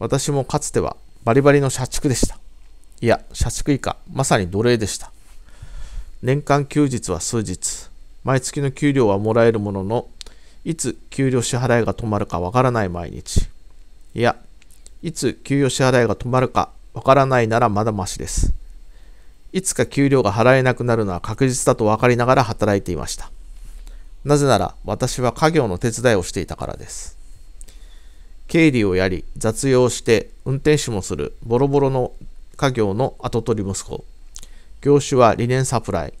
私もかつてはバリバリの社畜でした。いや、社畜以下、まさに奴隷でした。年間休日は数日。毎月の給料はもらえるものの、いつ給料支払いが止まるかわからない毎日。いや、いつ給与支払いが止まるかわからないならまだましです。いつか給料が払えなくなるのは確実だと分かりながら働いていました。なぜなら私は家業の手伝いをしていたからです。経理をやり、雑用して、運転手もする、ボロボロの家業の跡取り息子。業種は理念サプライ。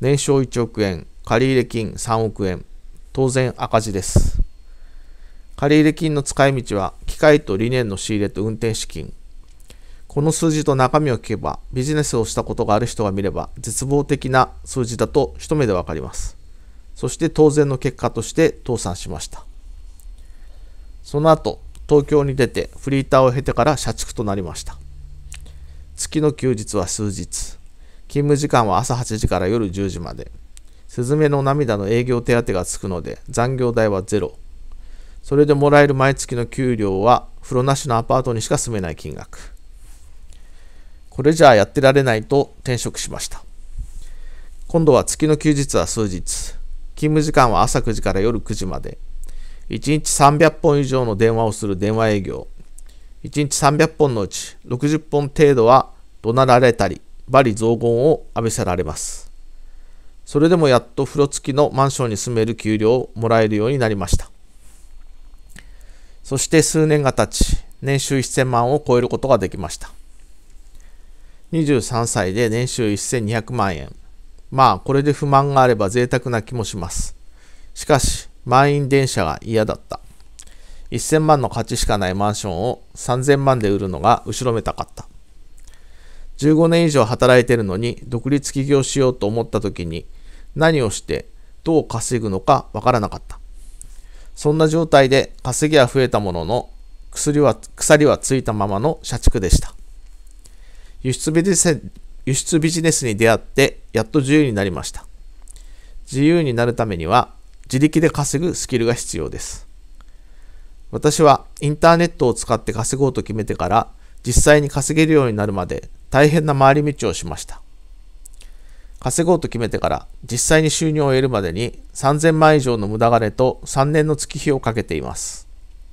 年商1億円、借入金3億円。当然赤字です。借入金の使い道は、機械と理念の仕入れと運転資金。この数字と中身を聞けば、ビジネスをしたことがある人が見れば、絶望的な数字だと一目でわかります。そして当然の結果として倒産しました。その後、東京に出てフリーターを経てから社畜となりました。月の休日は数日。勤務時間は朝8時から夜10時まで。スズメの涙の営業手当がつくので残業代はゼロ。それでもらえる毎月の給料は風呂なしのアパートにしか住めない金額。これじゃあやってられないと転職しました。今度は月の休日は数日。勤務時間は朝9時から夜9時まで。1日300本以上の電話をする電話営業。1日300本のうち60本程度は怒鳴られたり、罵詈雑言を浴びせられます。それでもやっと風呂付きのマンションに住める給料をもらえるようになりました。そして数年が経ち、年収1000万を超えることができました。23歳で年収1200万円。まあ、これで不満があれば贅沢な気もします。しかし、満員電車が嫌だった。1000万の価値しかないマンションを3000万で売るのが後ろめたかった。15年以上働いてるのに独立起業しようと思った時に何をしてどう稼ぐのかわからなかった。そんな状態で稼ぎは増えたものの薬は鎖はついたままの社畜でした。輸出ビジネス輸出ビジネスに出会ってやっと自由になりました。自由になるためには自力で稼ぐスキルが必要です。私はインターネットを使って稼ごうと決めてから実際に稼げるようになるまで大変な回り道をしました。稼ごうと決めてから実際に収入を得るまでに3000万以上の無駄金と3年の月日をかけています。